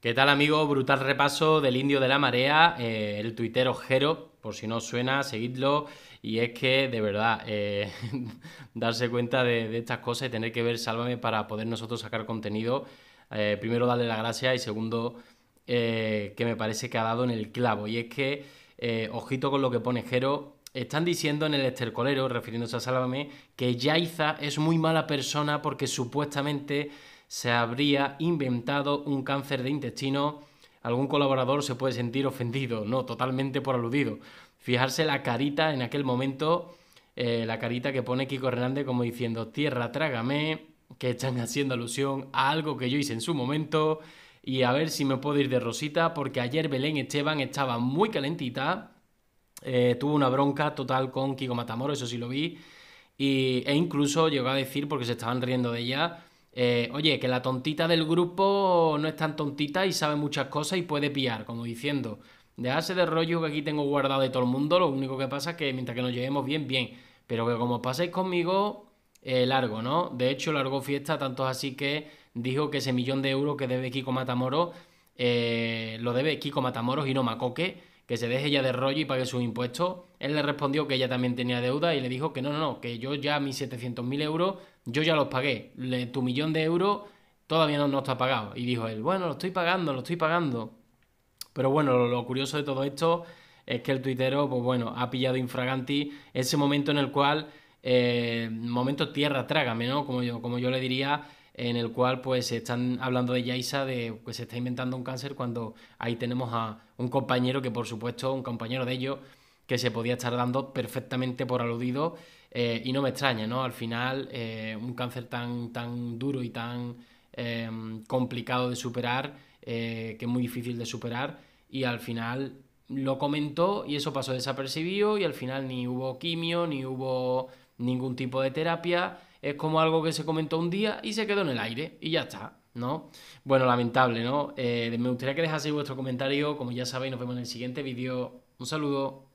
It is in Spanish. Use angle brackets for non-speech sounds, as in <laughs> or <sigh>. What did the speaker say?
¿Qué tal amigo Brutal repaso del Indio de la Marea, eh, el tuitero Jero, por si no os suena, seguidlo. Y es que, de verdad, eh, <laughs> darse cuenta de, estas cosas y tener que ver Sálvame para poder nosotros sacar contenido, eh, primero darle la gracia y segundo, que me parece que ha dado en el clavo. Y es que, ojito con lo que pone Jero, están diciendo en el estercolero, refiriéndose a Sálvame, que Yaiza es muy mala persona porque supuestamente se habría inventado un cáncer de intestino, algún colaborador se puede sentir ofendido, no, totalmente por aludido. Fijarse la carita en aquel momento, eh, la carita que pone Kiko Hernández como diciendo, tierra, trágame, que están haciendo alusión a algo que yo hice en su momento. Y a ver si me puedo ir de rosita, porque ayer Belén Esteban estaba muy calentita, eh, tuvo una bronca total con Kiko Matamoros... eso sí lo vi. Y, e incluso llegó a decir, porque se estaban riendo de ella, eh, oye, que la tontita del grupo no es tan tontita y sabe muchas cosas y puede pillar, como diciendo, de hace de rollo que aquí tengo guardado de todo el mundo, lo único que pasa es que mientras que nos llevemos bien, bien, pero que como paséis conmigo, eh, largo, ¿no? De hecho, largo fiesta, tanto así que dijo que ese millón de euros que debe Kiko Matamoros, eh, lo debe Kiko Matamoros y no Macoque, que se deje ya de rollo y pague sus impuestos. Él le respondió que ella también tenía deuda y le dijo que no, no, no, que yo ya mis 700.000 euros, yo ya los pagué. tu millón de euros todavía no, no, está pagado. Y dijo él, bueno, lo estoy pagando, lo estoy pagando. Pero bueno, lo, curioso de todo esto es que el tuitero, pues bueno, ha pillado infraganti ese momento en el cual, eh, momento tierra trágame, ¿no? Como yo, como yo le diría, en el cual pues están hablando de Yaisa de que pues, se está inventando un cáncer cuando ahí tenemos a un compañero que por supuesto, un compañero de ellos, que se podía estar dando perfectamente por aludido eh, y no me extraña, ¿no? Al final eh, un cáncer tan, tan duro y tan em, complicado de superar, eh, que es muy difícil de superar y al final lo comentó y eso pasó desapercibido y al final ni hubo quimio, ni hubo ningún tipo de terapia, es como algo que se comentó un día y se quedó en el aire y ya está, ¿no? Bueno, lamentable, ¿no? Eh, me gustaría que dejaseis vuestro comentario, como ya sabéis, nos vemos en el siguiente vídeo. Un saludo.